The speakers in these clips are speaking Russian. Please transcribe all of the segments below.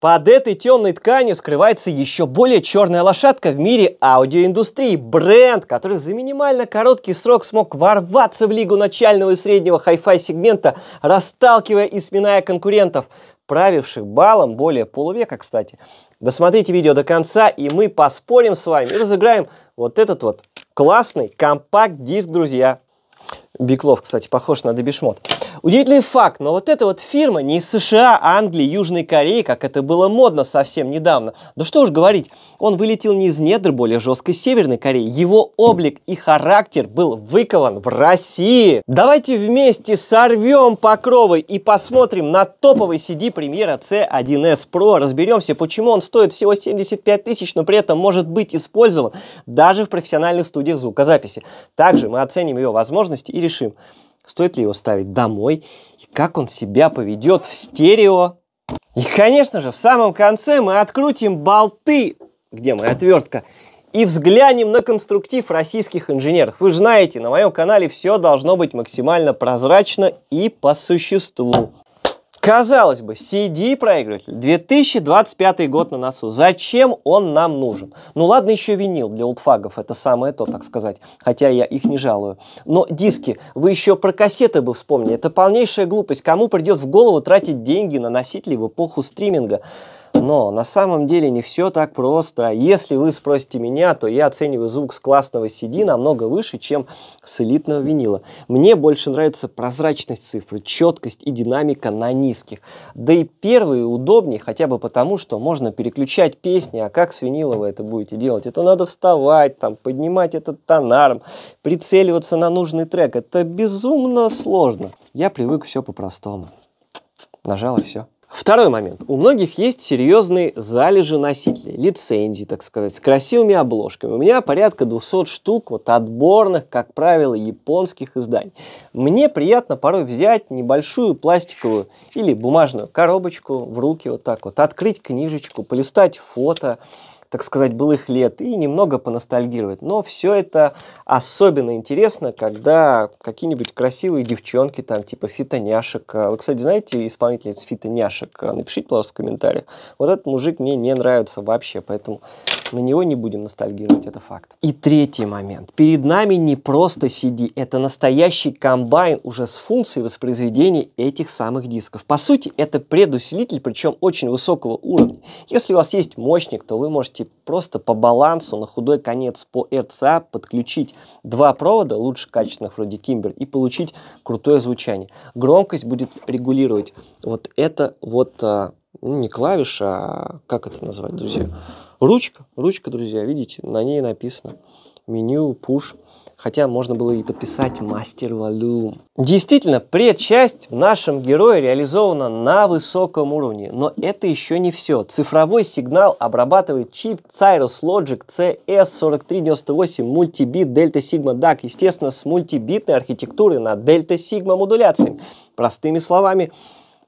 Под этой темной тканью скрывается еще более черная лошадка в мире аудиоиндустрии, бренд, который за минимально короткий срок смог ворваться в лигу начального и среднего хай-фай сегмента, расталкивая и сминая конкурентов, правивших балом более полувека, кстати. Досмотрите видео до конца, и мы поспорим с вами и разыграем вот этот вот классный компакт-диск, друзья. Беклов, кстати, похож на Дебишмот. Удивительный факт, но вот эта вот фирма не из США, а Англии, Южной Кореи, как это было модно совсем недавно. Да что уж говорить, он вылетел не из недр более жесткой Северной Кореи. Его облик и характер был выкован в России. Давайте вместе сорвем покровы и посмотрим на топовый CD премьера C1S Pro. Разберемся, почему он стоит всего 75 тысяч, но при этом может быть использован даже в профессиональных студиях звукозаписи. Также мы оценим ее возможности и решим, стоит ли его ставить домой, и как он себя поведет в стерео. И, конечно же, в самом конце мы открутим болты, где моя отвертка, и взглянем на конструктив российских инженеров. Вы знаете, на моем канале все должно быть максимально прозрачно и по существу. Казалось бы, CD-проигрыватель, 2025 год на носу. Зачем он нам нужен? Ну ладно, еще винил для олдфагов, это самое то, так сказать. Хотя я их не жалую. Но диски, вы еще про кассеты бы вспомнили. Это полнейшая глупость. Кому придет в голову тратить деньги на носители в эпоху стриминга? Но на самом деле не все так просто. Если вы спросите меня, то я оцениваю звук с классного CD намного выше, чем с элитного винила. Мне больше нравится прозрачность цифры, четкость и динамика на низких. Да и первые удобнее хотя бы потому, что можно переключать песни, а как с винила вы это будете делать? Это надо вставать, там, поднимать этот тонарм, прицеливаться на нужный трек. Это безумно сложно. Я привык все по-простому. Нажал и все. Второй момент. У многих есть серьезные залежи носителей, лицензии, так сказать, с красивыми обложками. У меня порядка 200 штук вот отборных, как правило, японских изданий. Мне приятно порой взять небольшую пластиковую или бумажную коробочку в руки вот так вот, открыть книжечку, полистать фото, так сказать, былых лет и немного поностальгировать. Но все это особенно интересно, когда какие-нибудь красивые девчонки, там, типа фитоняшек. А, вы, кстати, знаете исполнительниц из фитоняшек? А, напишите, пожалуйста, в комментариях. Вот этот мужик мне не нравится вообще, поэтому на него не будем ностальгировать, это факт. И третий момент. Перед нами не просто CD, это настоящий комбайн уже с функцией воспроизведения этих самых дисков. По сути, это предусилитель, причем очень высокого уровня. Если у вас есть мощник, то вы можете можете просто по балансу на худой конец по RCA подключить два провода, лучше качественных вроде Kimber, и получить крутое звучание. Громкость будет регулировать вот это вот, а, ну, не клавиша, а как это назвать, друзья? Ручка, ручка, друзья, видите, на ней написано меню, push хотя можно было и подписать мастер Валюм. Действительно, предчасть в нашем герое реализована на высоком уровне, но это еще не все. Цифровой сигнал обрабатывает чип Cyrus Logic CS4398 мультибит Delta Sigma DAC, естественно, с мультибитной архитектурой на Delta Sigma модуляции. Простыми словами,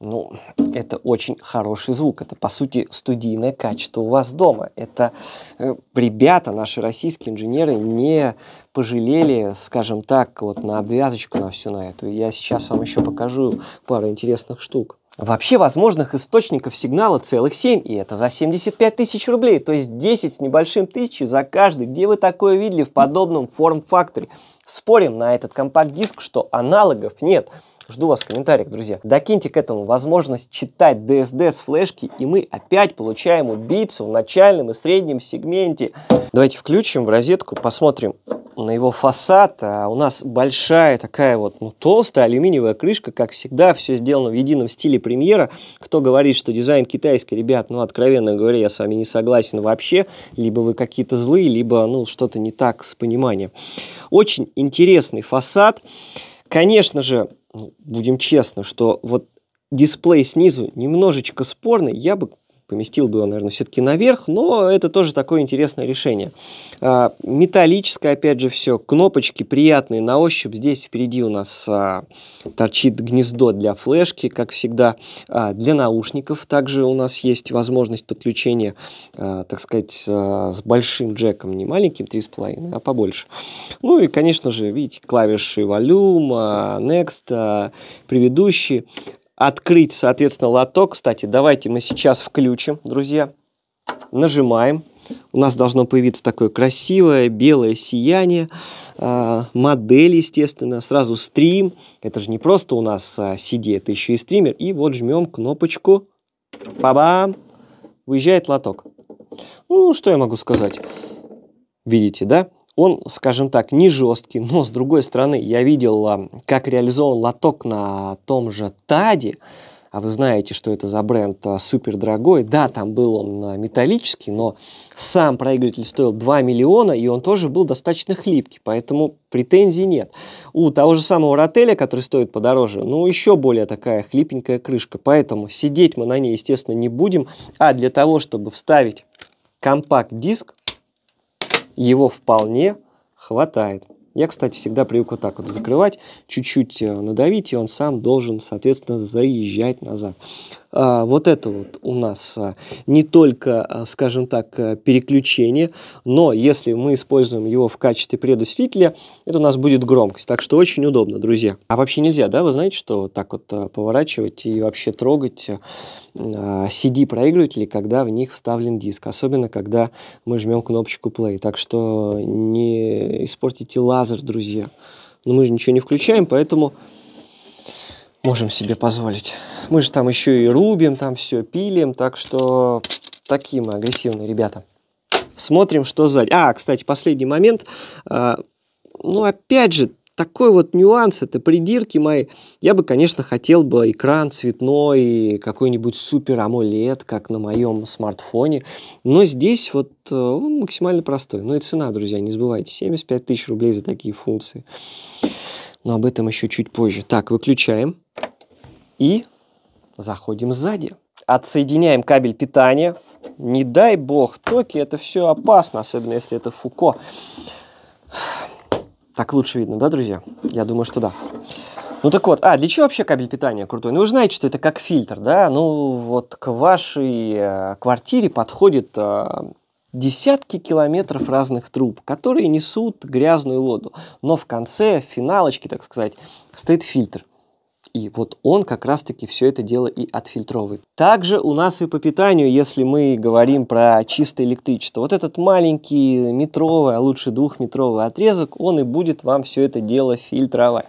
ну, это очень хороший звук. Это, по сути, студийное качество у вас дома. Это э, ребята, наши российские инженеры, не пожалели, скажем так, вот на обвязочку на всю на эту. Я сейчас вам еще покажу пару интересных штук. Вообще возможных источников сигнала целых 7, и это за 75 тысяч рублей, то есть 10 с небольшим тысячи за каждый. Где вы такое видели в подобном форм-факторе? Спорим на этот компакт-диск, что аналогов нет. Жду вас в комментариях, друзья. Докиньте к этому возможность читать DSD с флешки, и мы опять получаем убийцу в начальном и среднем сегменте. Давайте включим в розетку, посмотрим на его фасад. А у нас большая такая вот ну, толстая алюминиевая крышка, как всегда, все сделано в едином стиле премьера. Кто говорит, что дизайн китайский, ребят, ну, откровенно говоря, я с вами не согласен вообще. Либо вы какие-то злые, либо, ну, что-то не так с пониманием. Очень интересный фасад. Конечно же, ну, будем честны, что вот дисплей снизу немножечко спорный, я бы поместил бы его, наверное, все-таки наверх, но это тоже такое интересное решение. А, металлическое, опять же, все, кнопочки приятные на ощупь. Здесь впереди у нас а, торчит гнездо для флешки, как всегда, а, для наушников. Также у нас есть возможность подключения, а, так сказать, а, с большим джеком, не маленьким 3,5, а побольше. Ну и, конечно же, видите, клавиши Volume, а, Next, а, предыдущие открыть, соответственно, лоток. Кстати, давайте мы сейчас включим, друзья. Нажимаем. У нас должно появиться такое красивое белое сияние, а, модель, естественно, сразу стрим. Это же не просто у нас CD, а, это еще и стример. И вот жмем кнопочку. Па-бам! Выезжает лоток. Ну, что я могу сказать? Видите, да? Он, скажем так, не жесткий, но с другой стороны, я видел, а, как реализован лоток на том же ТАДе, а вы знаете, что это за бренд а, супер дорогой. Да, там был он а, металлический, но сам проигрыватель стоил 2 миллиона, и он тоже был достаточно хлипкий, поэтому претензий нет. У того же самого Ротеля, который стоит подороже, ну, еще более такая хлипенькая крышка, поэтому сидеть мы на ней, естественно, не будем. А для того, чтобы вставить компакт-диск, его вполне хватает. Я, кстати, всегда привык вот так вот закрывать, чуть-чуть э, надавить, и он сам должен, соответственно, заезжать назад. А, вот это вот у нас а, не только, а, скажем так, э, переключение, но если мы используем его в качестве предусилителя, это у нас будет громкость. Так что очень удобно, друзья. А вообще нельзя, да? Вы знаете, что так вот э, поворачивать и вообще трогать э, CD-проигрыватели, когда в них вставлен диск, особенно когда мы жмем кнопочку play. Так что не испортите лазер, друзья. Но мы же ничего не включаем, поэтому можем себе позволить. Мы же там еще и рубим, там все пилим, так что такие мы агрессивные ребята. Смотрим, что сзади. А, кстати, последний момент. А, ну, опять же, такой вот нюанс, это придирки мои. Я бы, конечно, хотел бы экран цветной, какой-нибудь супер AMOLED, как на моем смартфоне. Но здесь вот э, он максимально простой. Ну и цена, друзья, не забывайте, 75 тысяч рублей за такие функции но об этом еще чуть позже. Так, выключаем и заходим сзади. Отсоединяем кабель питания. Не дай бог, токи, это все опасно, особенно если это фуко. Так лучше видно, да, друзья? Я думаю, что да. Ну так вот, а для чего вообще кабель питания крутой? Ну вы знаете, что это как фильтр, да? Ну вот к вашей э, квартире подходит э, десятки километров разных труб, которые несут грязную воду. Но в конце, в финалочке, так сказать, стоит фильтр. И вот он как раз-таки все это дело и отфильтровывает. Также у нас и по питанию, если мы говорим про чистое электричество. Вот этот маленький метровый, а лучше двухметровый отрезок, он и будет вам все это дело фильтровать.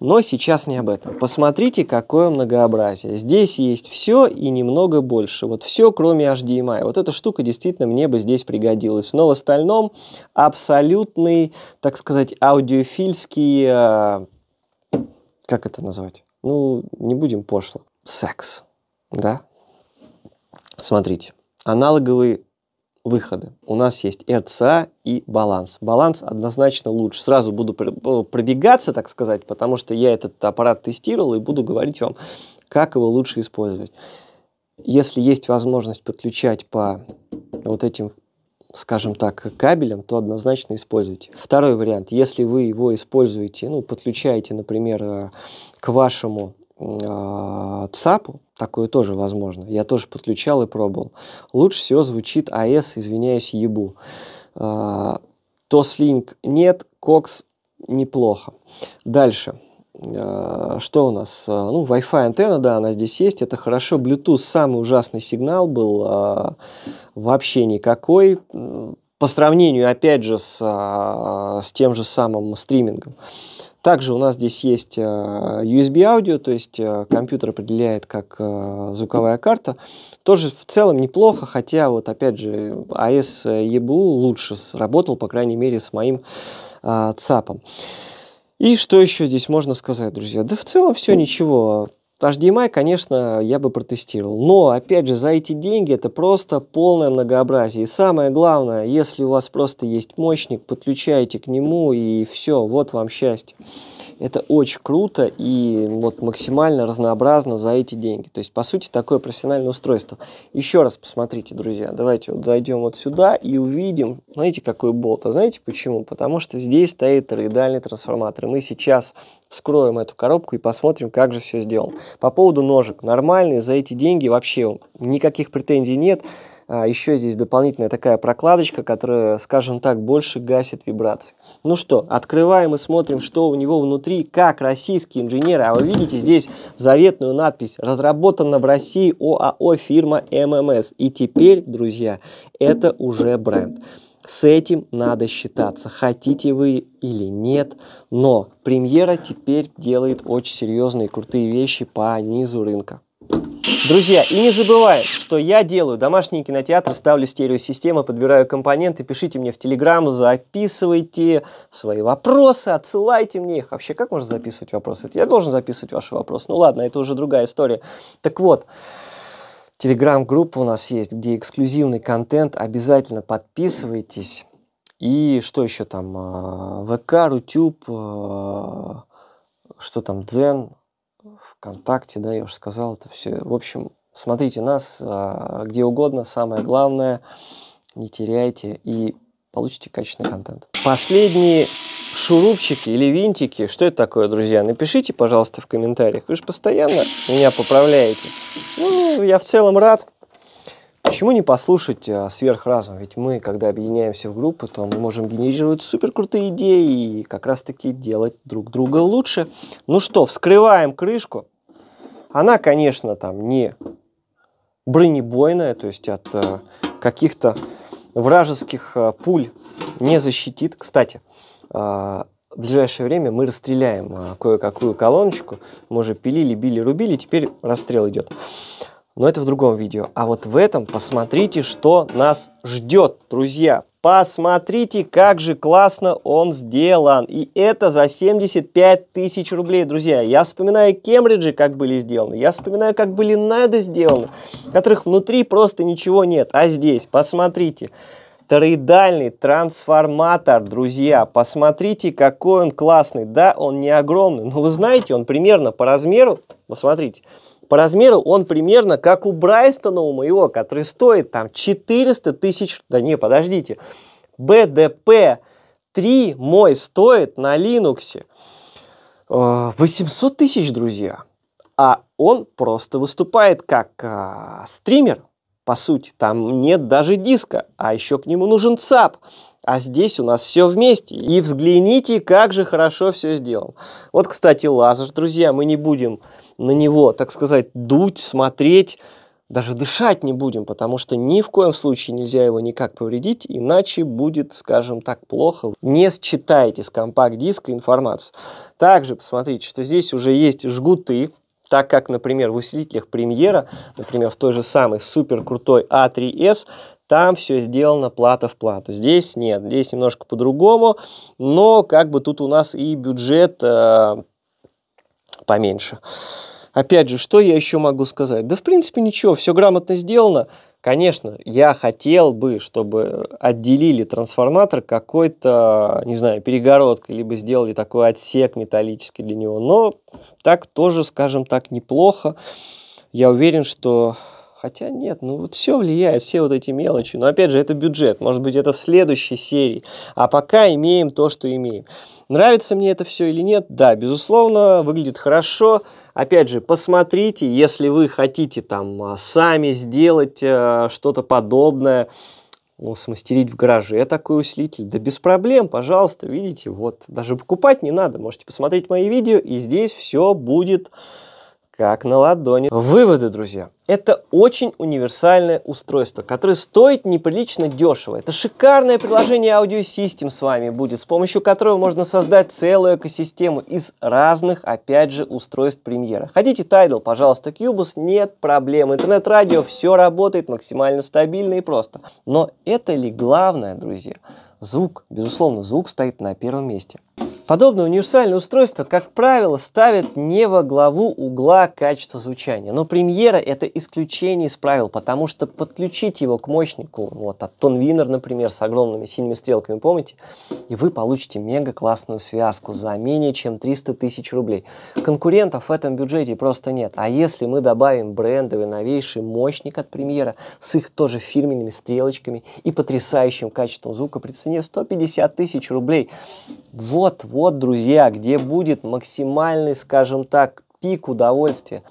Но сейчас не об этом. Посмотрите, какое многообразие. Здесь есть все и немного больше. Вот все, кроме HDMI. Вот эта штука действительно мне бы здесь пригодилась. Но в остальном абсолютный, так сказать, аудиофильский... Э, как это назвать? Ну, не будем пошло. Секс. Да? Смотрите. Аналоговый выходы. У нас есть РЦА и баланс. Баланс однозначно лучше. Сразу буду э, пробегаться, так сказать, потому что я этот аппарат тестировал и буду говорить вам, как его лучше использовать. Если есть возможность подключать по вот этим скажем так, кабелям, то однозначно используйте. Второй вариант, если вы его используете, ну, подключаете, например, э, к вашему ЦАПу, а, такое тоже возможно, я тоже подключал и пробовал, лучше всего звучит А.С. извиняюсь, ебу. А, Тослинк нет, кокс неплохо. Дальше. А, что у нас? Ну, Wi-Fi антенна, да, она здесь есть, это хорошо. Bluetooth самый ужасный сигнал был, вообще никакой по сравнению, опять же, с, а, с тем же самым стримингом. Также у нас здесь есть а, USB-аудио, то есть а, компьютер определяет как звуковая карта. Тоже в целом неплохо, хотя вот опять же AS EBU лучше сработал, по крайней мере, с моим ЦАПом. И что еще здесь можно сказать, друзья? Да в целом все ничего. HDMI, конечно, я бы протестировал. Но, опять же, за эти деньги это просто полное многообразие. И самое главное, если у вас просто есть мощник, подключайте к нему и все, вот вам счастье. Это очень круто и вот максимально разнообразно за эти деньги. То есть, по сути, такое профессиональное устройство. Еще раз посмотрите, друзья, давайте вот зайдем вот сюда и увидим, знаете, какой болт. А знаете почему? Потому что здесь стоит радиальный трансформатор. И мы сейчас вскроем эту коробку и посмотрим, как же все сделано. По поводу ножек. Нормальные, за эти деньги вообще никаких претензий нет. А, Еще здесь дополнительная такая прокладочка, которая, скажем так, больше гасит вибрации. Ну что, открываем и смотрим, что у него внутри, как российские инженеры. А вы видите здесь заветную надпись «Разработана в России ОАО фирма ММС». И теперь, друзья, это уже бренд. С этим надо считаться, хотите вы или нет, но премьера теперь делает очень серьезные крутые вещи по низу рынка. Друзья, и не забывайте, что я делаю домашний кинотеатр, ставлю стереосистемы, подбираю компоненты, пишите мне в Телеграм, записывайте свои вопросы, отсылайте мне их. Вообще, как можно записывать вопросы? Это я должен записывать ваши вопросы. Ну ладно, это уже другая история. Так вот, Телеграм-группа у нас есть, где эксклюзивный контент. Обязательно подписывайтесь. И что еще там? А, ВК, Рутюб, а, что там, Дзен, ВКонтакте, да, я уже сказал, это все. В общем, смотрите нас а, где угодно, самое главное, не теряйте и получите качественный контент. Последние шурупчики или винтики, что это такое, друзья? Напишите, пожалуйста, в комментариях. Вы же постоянно меня поправляете. Ну, я в целом рад почему не послушать а, сверхразум? Ведь мы, когда объединяемся в группы, то мы можем генерировать суперкрутые идеи и как раз-таки делать друг друга лучше. Ну что, вскрываем крышку. Она, конечно, там не бронебойная, то есть от а, каких-то вражеских а, пуль не защитит. Кстати, а, в ближайшее время мы расстреляем а, кое-какую колоночку. Мы уже пилили, били, рубили, теперь расстрел идет но это в другом видео. А вот в этом посмотрите, что нас ждет, друзья. Посмотрите, как же классно он сделан. И это за 75 тысяч рублей, друзья. Я вспоминаю Кембриджи, как были сделаны. Я вспоминаю, как были надо сделаны. Которых внутри просто ничего нет. А здесь, посмотрите. Тороидальный трансформатор, друзья. Посмотрите, какой он классный. Да, он не огромный. Но вы знаете, он примерно по размеру. Посмотрите. Посмотрите по размеру он примерно как у Брайстона у моего, который стоит там 400 тысяч... Да не, подождите. BDP 3 мой стоит на Linux 800 э, тысяч, друзья. А он просто выступает как э, стример, по сути. Там нет даже диска, а еще к нему нужен ЦАП. А здесь у нас все вместе. И взгляните, как же хорошо все сделано. Вот, кстати, лазер, друзья, мы не будем на него, так сказать, дуть, смотреть, даже дышать не будем, потому что ни в коем случае нельзя его никак повредить, иначе будет, скажем так, плохо. Не считайте с компакт-диска информацию. Также посмотрите, что здесь уже есть жгуты, так как, например, в усилителях премьера, например, в той же самой супер крутой A3S, а там все сделано плата в плату. Здесь нет, здесь немножко по-другому, но как бы тут у нас и бюджет э, поменьше. Опять же, что я еще могу сказать? Да, в принципе, ничего, все грамотно сделано. Конечно, я хотел бы, чтобы отделили трансформатор какой-то, не знаю, перегородкой, либо сделали такой отсек металлический для него, но так тоже, скажем так, неплохо. Я уверен, что... Хотя нет, ну вот все влияет, все вот эти мелочи. Но опять же, это бюджет, может быть, это в следующей серии. А пока имеем то, что имеем. Нравится мне это все или нет? Да, безусловно, выглядит хорошо. Опять же, посмотрите, если вы хотите там а, сами сделать э, что-то подобное, ну, смастерить в гараже такой усилитель, да без проблем, пожалуйста, видите, вот, даже покупать не надо, можете посмотреть мои видео, и здесь все будет как на ладони. Выводы, друзья. Это очень универсальное устройство, которое стоит неприлично дешево. Это шикарное приложение Audio System с вами будет, с помощью которого можно создать целую экосистему из разных, опять же, устройств премьера. Хотите Tidal, пожалуйста, Cubus, нет проблем. Интернет-радио, все работает максимально стабильно и просто. Но это ли главное, друзья? Звук, безусловно, звук стоит на первом месте. Подобное универсальное устройство, как правило, ставит не во главу угла качества звучания. Но премьера это исключение из правил, потому что подключить его к мощнику, вот от тонвинер, например, с огромными синими стрелками, помните, и вы получите мега классную связку за менее чем 300 тысяч рублей. Конкурентов в этом бюджете просто нет. А если мы добавим брендовый новейший мощник от премьера с их тоже фирменными стрелочками и потрясающим качеством звука при цене 150 тысяч рублей, вот вот, друзья, где будет максимальный, скажем так, пик удовольствия.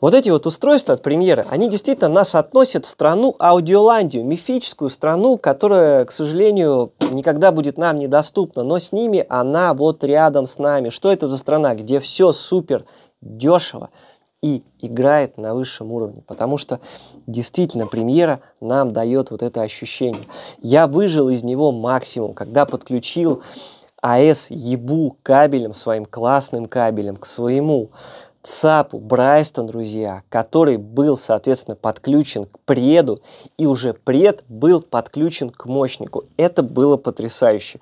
Вот эти вот устройства от премьеры, они действительно нас относят в страну Аудиоландию, мифическую страну, которая, к сожалению, никогда будет нам недоступна, но с ними она вот рядом с нами. Что это за страна, где все супер дешево и играет на высшем уровне, потому что действительно премьера нам дает вот это ощущение. Я выжил из него максимум, когда подключил АЭС ебу кабелем своим, классным кабелем к своему ЦАПу Брайстон, друзья, который был, соответственно, подключен к преду, и уже пред был подключен к мощнику. Это было потрясающе.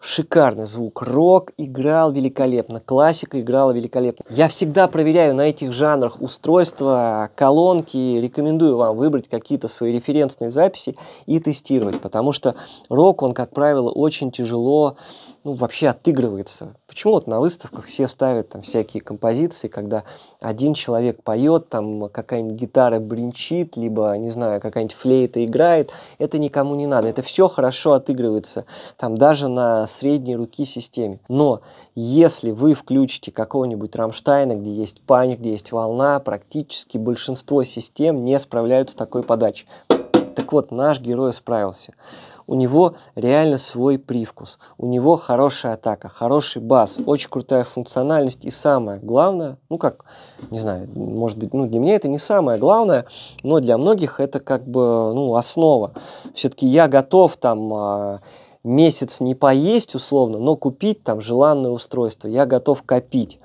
Шикарный звук. Рок играл великолепно, классика играла великолепно. Я всегда проверяю на этих жанрах устройства, колонки. Рекомендую вам выбрать какие-то свои референсные записи и тестировать, потому что рок, он, как правило, очень тяжело ну, вообще отыгрывается. Почему вот на выставках все ставят там всякие композиции, когда один человек поет, там какая-нибудь гитара бренчит, либо, не знаю, какая-нибудь флейта играет, это никому не надо. Это все хорошо отыгрывается, там даже на средней руки системе. Но если вы включите какого-нибудь Рамштайна, где есть панч, где есть волна, практически большинство систем не справляются с такой подачей. Так вот, наш герой справился у него реально свой привкус. У него хорошая атака, хороший бас, очень крутая функциональность. И самое главное, ну как, не знаю, может быть, ну для меня это не самое главное, но для многих это как бы, ну, основа. Все-таки я готов там а, месяц не поесть условно, но купить там желанное устройство. Я готов копить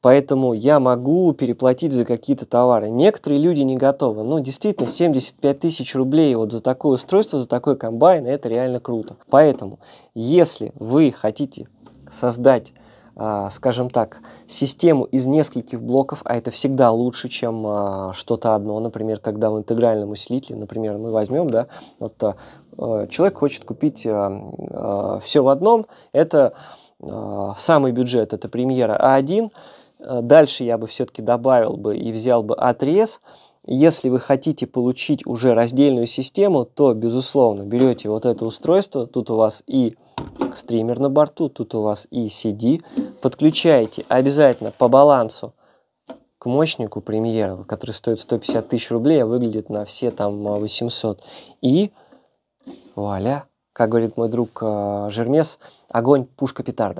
поэтому я могу переплатить за какие-то товары. Некоторые люди не готовы. Но ну, действительно, 75 тысяч рублей вот за такое устройство, за такой комбайн, это реально круто. Поэтому, если вы хотите создать а, скажем так, систему из нескольких блоков, а это всегда лучше, чем а, что-то одно. Например, когда в интегральном усилителе, например, мы возьмем, да, вот а, а человек хочет купить а, а все в одном, это самый бюджет, это премьера А1, Э, дальше я бы все-таки добавил бы и взял бы отрез. Если вы хотите получить уже раздельную систему, то, безусловно, берете вот это устройство. Тут у вас и стример на борту, тут у вас и CD. Подключаете обязательно по балансу к мощнику премьера, который стоит 150 тысяч рублей, а выглядит на все там 800. А, и вуаля, как говорит мой друг э, Жермес, огонь, пушка петарда.